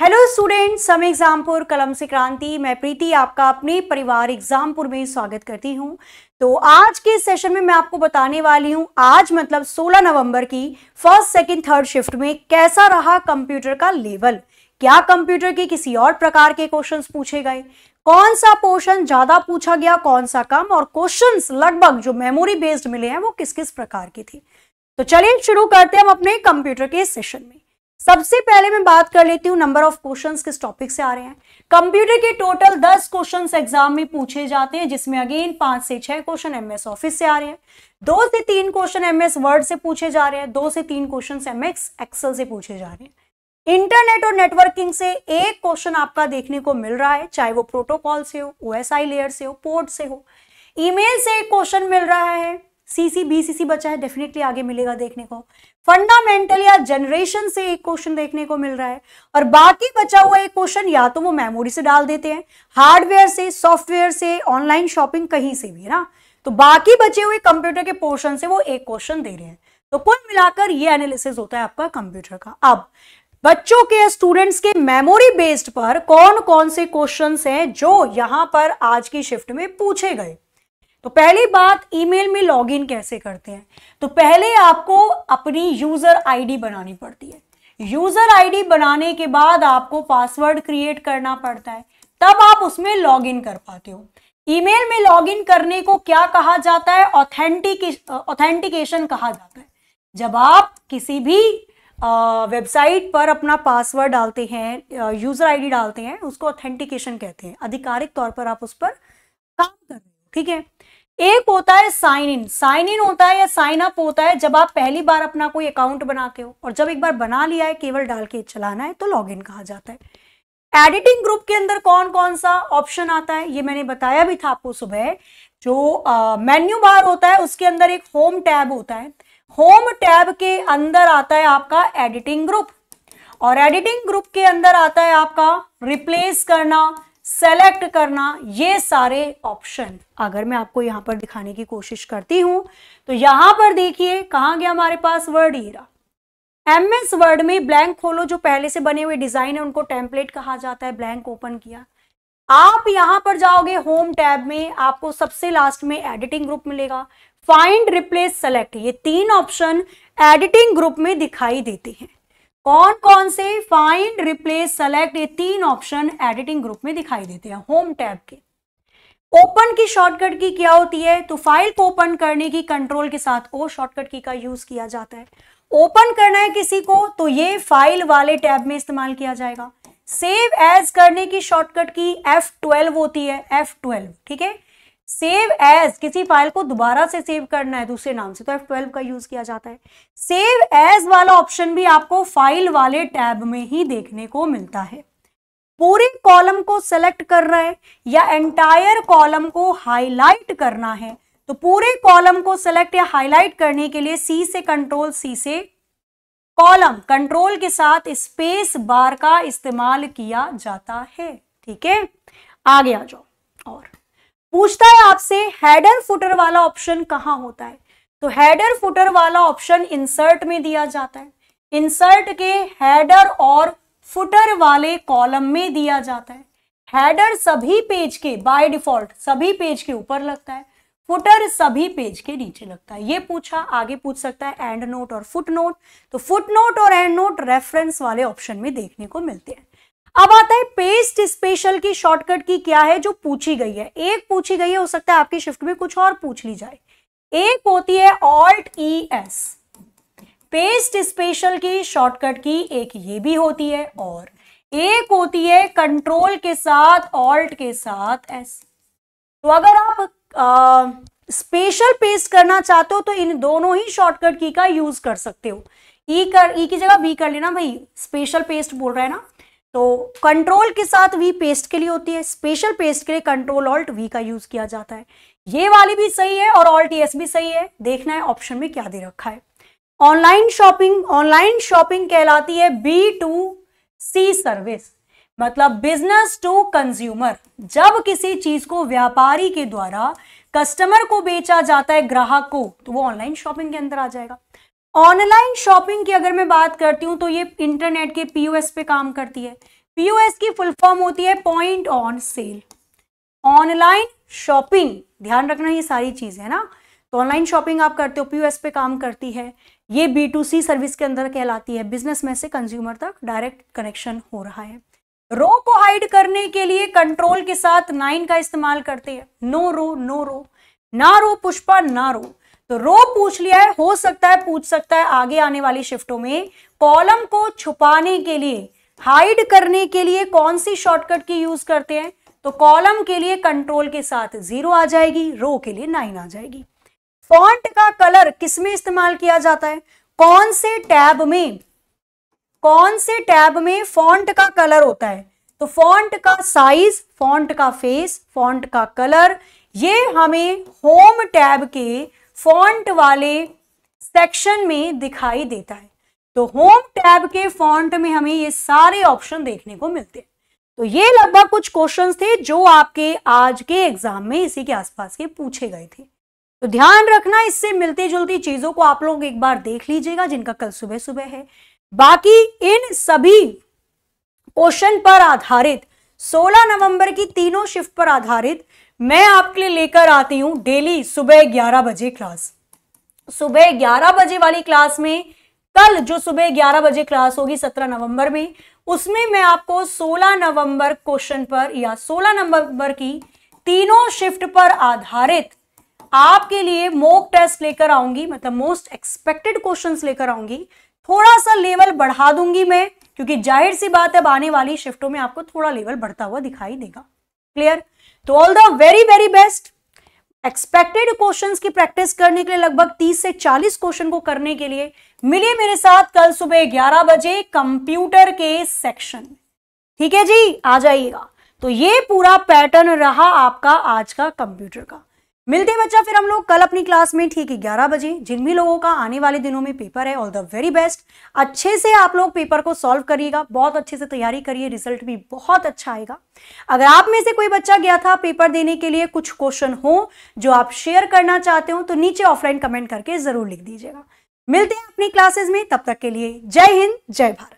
hello students सम एग्जामपुर कलम से क्रांति मैं प्रीति आपका अपने परिवार एग्जामपुर में स्वागत करती हूं तो आज के सेशन में मैं आपको बताने वाली हूं आज मतलब 16 नवंबर की फर्स्ट सेकंड थर्ड शिफ्ट में कैसा रहा कंप्यूटर का लेवल क्या कंप्यूटर के किसी और प्रकार के क्वेश्चंस पूछे गए कौन सा पोर्शन ज्यादा पूछा गया कौन सा कम और क्वेश्चन लगभग जो मेमोरी बेस्ड मिले हैं वो किस किस प्रकार के थे तो चलिए शुरू करते हैं हम अपने कंप्यूटर के सेशन में सबसे पहले मैं बात कर लेती हूँ नंबर ऑफ क्वेश्चन किस टॉपिक से आ रहे हैं कंप्यूटर के टोटल दस क्वेश्चन एग्जाम में पूछे जाते हैं जिसमें अगेन पांच से छह क्वेश्चन एमएस ऑफिस से आ रहे हैं दो से तीन क्वेश्चन एमएस वर्ड से पूछे जा रहे हैं दो से तीन क्वेश्चन एमएक्स एक्सल से पूछे जा रहे हैं इंटरनेट और नेटवर्किंग से एक क्वेश्चन आपका देखने को मिल रहा है चाहे वो प्रोटोकॉल से हो ओ लेयर से हो पोर्ट से हो ईमेल से एक क्वेश्चन मिल रहा है सीसी बीसीसी बचा है डेफिनेटली आगे मिलेगा देखने को फंडामेंटल या जनरेशन से एक क्वेश्चन देखने को मिल रहा है और बाकी बचा हुआ एक क्वेश्चन या तो वो मेमोरी से डाल देते हैं हार्डवेयर से सॉफ्टवेयर से ऑनलाइन शॉपिंग कहीं से भी है ना तो बाकी बचे हुए कंप्यूटर के पोर्शन से वो एक क्वेश्चन दे रहे हैं तो कुल मिलाकर ये एनालिसिस होता है आपका कंप्यूटर का अब बच्चों के स्टूडेंट्स के मेमोरी बेस्ड पर कौन कौन से क्वेश्चंस हैं जो यहां पर आज की शिफ्ट में पूछे गए तो पहली बात ईमेल में लॉगिन कैसे करते हैं तो पहले आपको अपनी यूज़र आईडी बनानी पड़ती है यूज़र आईडी बनाने के बाद आपको पासवर्ड क्रिएट करना पड़ता है तब आप उसमें लॉगिन कर पाते हो ईमेल में लॉगिन करने को क्या कहा जाता है ऑथेंटिकेशन ऑथेंटिकेशन कहा जाता है जब आप किसी भी वेबसाइट पर अपना पासवर्ड डालते हैं यूज़र आईडी डालते हैं उसको ऑथेंटिकेशन कहते हैं आधिकारिक तौर पर आप उस पर काम कर रहे हो ठीक है एक होता है साइन इन साइन इन होता है या साइन अप होता है जब आप पहली बार अपना कोई अकाउंट बनाते हो और जब एक बार बना लिया है केवल डाल के चलाना है तो लॉग इन कहा जाता है एडिटिंग ग्रुप के अंदर कौन कौन सा ऑप्शन आता है ये मैंने बताया भी था आपको सुबह जो मेन्यू बार होता है उसके अंदर एक होम टैब होता है होम टैब के अंदर आता है आपका एडिटिंग ग्रुप और एडिटिंग ग्रुप के अंदर आता है आपका रिप्लेस करना सेलेक्ट करना ये सारे ऑप्शन अगर मैं आपको यहां पर दिखाने की कोशिश करती हूं तो यहां पर देखिए कहाँ गया हमारे पास वर्ड हीरा एम एस वर्ड में ब्लैंक खोलो जो पहले से बने हुए डिजाइन है उनको टेम्पलेट कहा जाता है ब्लैंक ओपन किया आप यहां पर जाओगे होम टैब में आपको सबसे लास्ट में एडिटिंग ग्रुप मिलेगा फाइंड रिप्लेस सेलेक्ट ये तीन ऑप्शन एडिटिंग ग्रुप में दिखाई देते हैं कौन कौन से फाइंड रिप्लेस सेलेक्ट ये तीन ऑप्शन एडिटिंग ग्रुप में दिखाई देते हैं होम टैब के ओपन की शॉर्टकट की क्या होती है तो फाइल को ओपन करने की कंट्रोल के साथ ओ शॉर्टकट की का यूज किया जाता है ओपन करना है किसी को तो ये फाइल वाले टैब में इस्तेमाल किया जाएगा सेव एज करने की शॉर्टकट की F12 होती है F12 ठीक है सेव एज किसी फाइल को दोबारा से सेव करना है दूसरे नाम से तो F12 का यूज किया जाता है सेव एज वाला ऑप्शन भी आपको फाइल वाले टैब में ही देखने को मिलता है पूरे कॉलम को सेलेक्ट करना है या एंटायर कॉलम को हाईलाइट करना है तो पूरे कॉलम को सेलेक्ट या हाईलाइट करने के लिए सी से कंट्रोल सी से कॉलम कंट्रोल के साथ स्पेस बार का इस्तेमाल किया जाता है ठीक है आगे आ जाओ पूछता है आपसे हेडर फुटर वाला ऑप्शन कहाँ होता है तो हेडर फुटर वाला ऑप्शन इंसर्ट में दिया जाता है इंसर्ट के हेडर और फुटर वाले कॉलम में दिया जाता है हेडर सभी पेज के बाय डिफॉल्ट सभी पेज के ऊपर लगता है फुटर सभी पेज के नीचे लगता है ये पूछा आगे पूछ सकता है एंड नोट और फुट नोट तो फुट नोट और एंड नोट रेफरेंस वाले ऑप्शन में देखने को मिलते हैं अब आता है पेस्ट स्पेशल की शॉर्टकट की क्या है जो पूछी गई है एक पूछी गई है हो सकता है आपकी शिफ्ट में कुछ और पूछ ली जाए एक होती है Alt E S paste special की शॉर्टकट की एक ये भी होती है और एक होती है कंट्रोल के साथ ऑल्ट के साथ एस तो अगर आप स्पेशल पेस्ट करना चाहते हो तो इन दोनों ही शॉर्टकट की का यूज कर सकते हो ई e कर ई e की जगह बी कर लेना भाई स्पेशल पेस्ट बोल रहा है ना तो कंट्रोल के साथ वी पेस्ट के लिए होती है स्पेशल पेस्ट के लिए कंट्रोल ऑल्ट वी का यूज किया जाता है ये वाली भी सही है और ऑल्ट एस भी सही है देखना है ऑप्शन में क्या दे रखा है ऑनलाइन शॉपिंग ऑनलाइन शॉपिंग कहलाती है बी टू सी सर्विस मतलब बिजनेस टू कंज्यूमर जब किसी चीज को व्यापारी के द्वारा कस्टमर को बेचा जाता है ग्राहक को तो वो ऑनलाइन शॉपिंग के अंदर आ जाएगा ऑनलाइन शॉपिंग की अगर मैं बात करती हूँ तो ये इंटरनेट के पीओएस पे काम करती है पीओएस की फुल फॉर्म होती है point on sale online shopping ध्यान रखना ये सारी चीज़ है ना तो ऑनलाइन शॉपिंग आप करते हो पीओएस पे काम करती है ये बी टू सी सर्विस के अंदर कहलाती है बिजनेस में से कंज्यूमर तक डायरेक्ट कनेक्शन हो रहा है रो को हाइड करने के लिए कंट्रोल के साथ नाइन का इस्तेमाल करते हैं नो रो नो रो ना रो पुष्पा ना रो तो रो पूछ लिया है हो सकता है पूछ सकता है आगे आने वाली शिफ्टों में कॉलम को छुपाने के लिए हाइड करने के लिए कौन सी शॉर्टकट की यूज करते हैं तो कॉलम के लिए कंट्रोल के साथ जीरो आ जाएगी रो के लिए नाइन आ जाएगी फॉन्ट का कलर किसमें इस्तेमाल किया जाता है कौन से टैब में कौन से टैब में फॉन्ट का कलर होता है तो फॉन्ट का साइज फॉन्ट का फेस फॉन्ट का कलर ये हमें होम टैब के फॉन्ट वाले सेक्शन में दिखाई देता है तो होम टैब के फॉन्ट में हमें ये सारे ऑप्शन देखने को मिलते हैं तो ये लगभग कुछ क्वेश्चंस थे जो आपके आज के एग्जाम में इसी के आसपास के पूछे गए थे तो ध्यान रखना इससे मिलती जुलती चीजों को आप लोग एक बार देख लीजिएगा जिनका कल सुबह सुबह है बाकी इन सभी क्वेश्चन पर आधारित 16 नवंबर की तीनों शिफ्ट पर आधारित मैं आपके लिए लेकर आती हूँ डेली सुबह ग्यारह बजे क्लास सुबह ग्यारह बजे वाली क्लास में कल जो सुबह ग्यारह बजे क्लास होगी सत्रह नवंबर में उसमें मैं आपको सोलह नवंबर क्वेश्चन पर या सोलह नवंबर की तीनों शिफ्ट पर आधारित आपके लिए मोक टेस्ट लेकर आऊंगी मतलब मोस्ट एक्सपेक्टेड क्वेश्चन लेकर आऊंगी थोड़ा सा लेवल बढ़ा दूंगी मैं क्योंकि जाहिर सी बात है आने वाली शिफ्टों में आपको थोड़ा लेवल बढ़ता हुआ दिखाई देगा क्लियर तो all the very very best expected questions की प्रैक्टिस करने के लिए लगभग 30 से 40 क्वेश्चन को करने के लिए मिलिए मेरे साथ कल सुबह 11 बजे कंप्यूटर के सेक्शन ठीक है जी आ जाइएगा तो ये पूरा पैटर्न रहा आपका आज का कंप्यूटर का मिलते हैं बच्चा फिर हम लोग कल अपनी क्लास में ठीक है ग्यारह बजे जिन भी लोगों का आने वाले दिनों में पेपर है ऑल द वेरी बेस्ट अच्छे से आप लोग पेपर को सॉल्व करिएगा बहुत अच्छे से तैयारी करिए रिजल्ट भी बहुत अच्छा आएगा अगर आप में से कोई बच्चा गया था पेपर देने के लिए कुछ क्वेश्चन हो जो आप शेयर करना चाहते हो तो नीचे ऑफलाइन कमेंट करके जरूर लिख दीजिएगा मिलते हैं अपनी क्लासेज में तब तक के लिए जय हिंद जय भारत